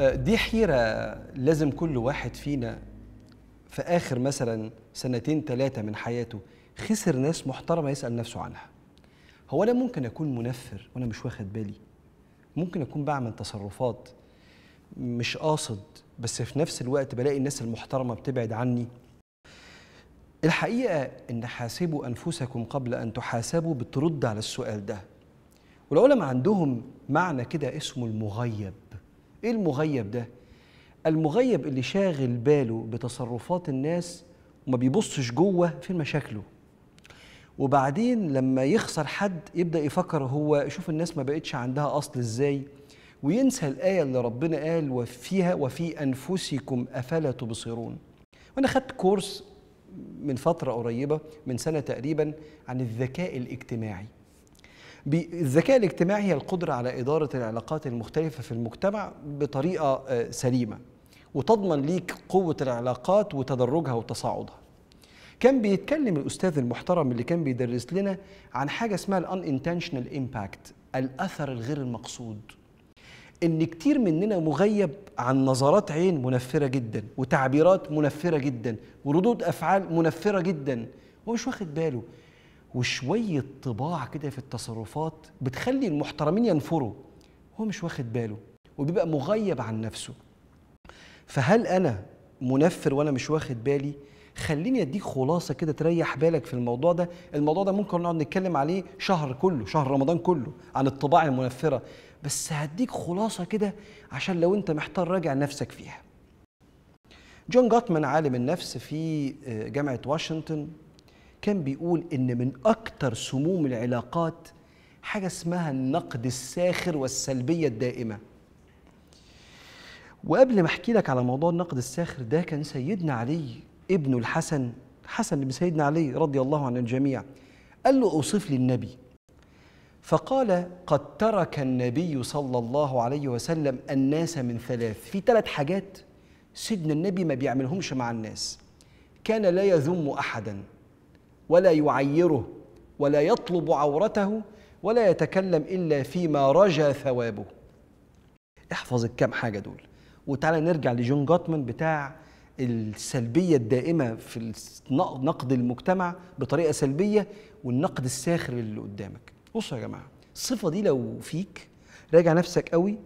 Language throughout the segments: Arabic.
آه، دي حيرة لازم كل واحد فينا في آخر مثلا سنتين ثلاثة من حياته خسر ناس محترمة يسأل نفسه عنها هو أنا ممكن أكون منفر وأنا مش واخد بالي ممكن أكون بعمل تصرفات مش قاصد بس في نفس الوقت بلاقي الناس المحترمة بتبعد عني الحقيقة إن حاسبوا أنفسكم قبل أن تحاسبوا بترد على السؤال ده والعلماء عندهم معنى كده اسمه المغيب ايه المغيب ده المغيب اللي شاغل باله بتصرفات الناس وما بيبصش جوه في مشاكله وبعدين لما يخسر حد يبدا يفكر هو شوف الناس ما بقتش عندها اصل ازاي وينسى الايه اللي ربنا قال وفيها وفي انفسكم افلا تبصرون وانا خدت كورس من فتره قريبه من سنه تقريبا عن الذكاء الاجتماعي الذكاء الاجتماعي هي القدرة على إدارة العلاقات المختلفة في المجتمع بطريقة آه، سليمة وتضمن ليك قوة العلاقات وتدرجها وتصاعدها كان بيتكلم الأستاذ المحترم اللي كان بيدرس لنا عن حاجة اسمها الان unintentional impact الأثر الغير المقصود ان كتير مننا مغيب عن نظرات عين منفره جدا وتعبيرات منفره جدا وردود افعال منفره جدا ومش واخد باله وشويه طباع كده في التصرفات بتخلي المحترمين ينفروا هو مش واخد باله وبيبقى مغيب عن نفسه فهل انا منفر وانا مش واخد بالي خليني اديك خلاصه كده تريح بالك في الموضوع ده الموضوع ده ممكن نقعد نتكلم عليه شهر كله شهر رمضان كله عن الطباع المنفره بس هديك خلاصه كده عشان لو انت محتار راجع نفسك فيها جون جاتمان عالم النفس في آه، جامعه واشنطن كان بيقول ان من اكتر سموم العلاقات حاجه اسمها النقد الساخر والسلبيه الدائمه وقبل ما احكي لك على موضوع النقد الساخر ده كان سيدنا علي ابن الحسن حسن بن سيدنا علي رضي الله عن الجميع قال له اوصف لي النبي فقال قد ترك النبي صلى الله عليه وسلم الناس من ثلاث في ثلاث حاجات سيدنا النبي ما بيعملهمش مع الناس كان لا يذم احدا ولا يعيره ولا يطلب عورته ولا يتكلم إلا فيما رجى ثوابه احفظ الكام حاجة دول وتعالى نرجع لجون جوتمان بتاع السلبية الدائمة في نقد المجتمع بطريقة سلبية والنقد الساخر اللي قدامك بصوا يا جماعة الصفة دي لو فيك راجع نفسك قوي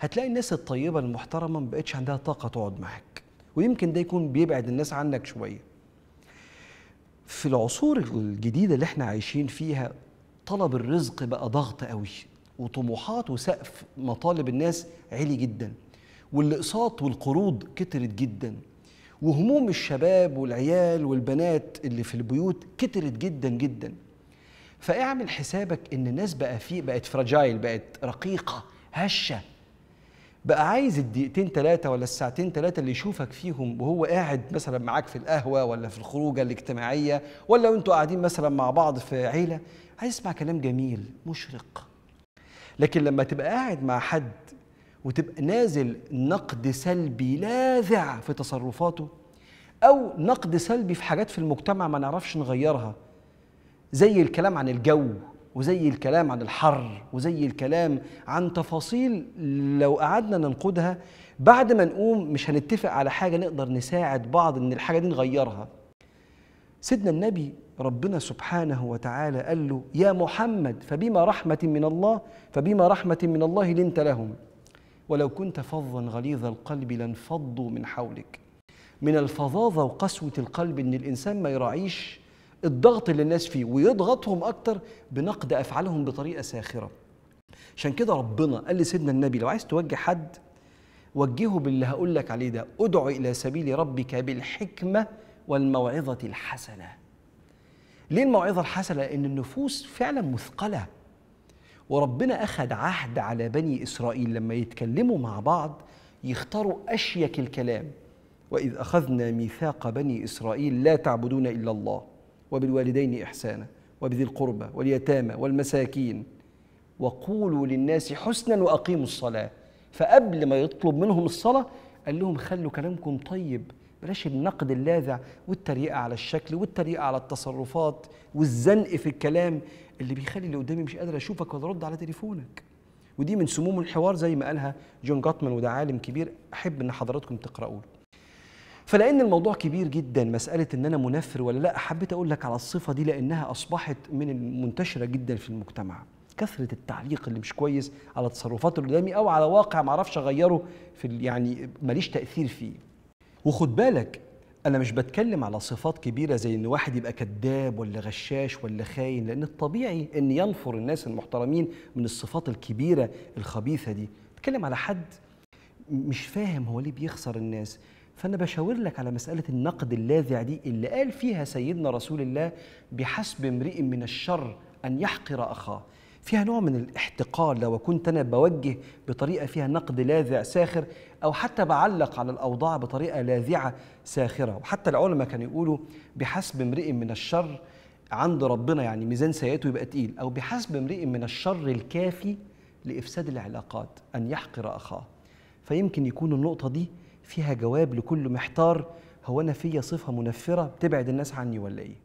هتلاقي الناس الطيبة المحترمة ما بقتش عندها طاقة تقعد معاك ويمكن ده يكون بيبعد الناس عنك شويه في العصور الجديدة اللي احنا عايشين فيها طلب الرزق بقى ضغط قوي وطموحات وسقف مطالب الناس عالي جدا والاقساط والقروض كترت جدا وهموم الشباب والعيال والبنات اللي في البيوت كترت جدا جدا فاعمل حسابك ان الناس بقى فيه بقت فراجايل بقت رقيقه هشه بقى عايز الدقيقتين ثلاثه ولا الساعتين ثلاثه اللي يشوفك فيهم وهو قاعد مثلا معاك في القهوه ولا في الخروجه الاجتماعيه ولا وانتوا قاعدين مثلا مع بعض في عيله عايز يسمع كلام جميل مشرق لكن لما تبقى قاعد مع حد وتبقى نازل نقد سلبي لاذع في تصرفاته او نقد سلبي في حاجات في المجتمع ما نعرفش نغيرها زي الكلام عن الجو وزي الكلام عن الحر وزي الكلام عن تفاصيل لو قعدنا ننقدها بعد ما نقوم مش هنتفق على حاجة نقدر نساعد بعض إن الحاجة دي نغيرها سيدنا النبي ربنا سبحانه وتعالى قال له يا محمد فبما رحمة من الله فبما رحمة من الله لنت لهم ولو كنت فظا غليظ القلب لانفضوا من حولك من الفظاظة وقسوة القلب إن الإنسان ما يراعيش الضغط اللي الناس فيه ويضغطهم اكتر بنقد افعالهم بطريقه ساخره عشان كده ربنا قال لسيدنا النبي لو عايز توجه حد وجهه باللي هقول لك عليه ده ادع الى سبيل ربك بالحكمه والموعظه الحسنه ليه الموعظه الحسنه لان النفوس فعلا مثقله وربنا اخذ عهد على بني اسرائيل لما يتكلموا مع بعض يختاروا اشيك الكلام واذ اخذنا ميثاق بني اسرائيل لا تعبدون الا الله وبالوالدين إحسانا وبذي القربى واليتامى والمساكين وقولوا للناس حسنا وأقيموا الصلاة فقبل ما يطلب منهم الصلاة قال لهم خلوا كلامكم طيب بلاش النقد اللاذع والتريقة على الشكل والتريقة على التصرفات والزنق في الكلام اللي بيخلي اللي قدامي مش قادر أشوفك ولا أرد على تليفونك ودي من سموم الحوار زي ما قالها جون جاتمان وده عالم كبير أحب إن حضراتكم تقرأوا له فلان الموضوع كبير جدا مساله ان انا منفر ولا لا حبيت اقول لك على الصفه دي لانها اصبحت من المنتشره جدا في المجتمع كثره التعليق اللي مش كويس على تصرفات اللي قدامي او على واقع ما اعرفش اغيره في يعني ماليش تاثير فيه وخد بالك انا مش بتكلم على صفات كبيره زي ان واحد يبقى كذاب ولا غشاش ولا خاين لان الطبيعي ان ينفر الناس المحترمين من الصفات الكبيره الخبيثه دي بتكلم على حد مش فاهم هو ليه بيخسر الناس فأنا بشاور لك على مسألة النقد اللاذع دي اللي قال فيها سيدنا رسول الله بحسب امرئ من الشر أن يحقر أخاه فيها نوع من الاحتقار لو كنت أنا بوجه بطريقة فيها نقد لاذع ساخر أو حتى بعلق على الأوضاع بطريقة لاذعة ساخرة وحتى العلماء كانوا يقولوا بحسب امرئ من الشر عند ربنا يعني ميزان سيئاته يبقى تقيل أو بحسب امرئ من الشر الكافي لإفساد العلاقات أن يحقر أخاه فيمكن يكون النقطة دي فيها جواب لكل محتار هو انا فيا صفه منفره بتبعد الناس عني ولا ايه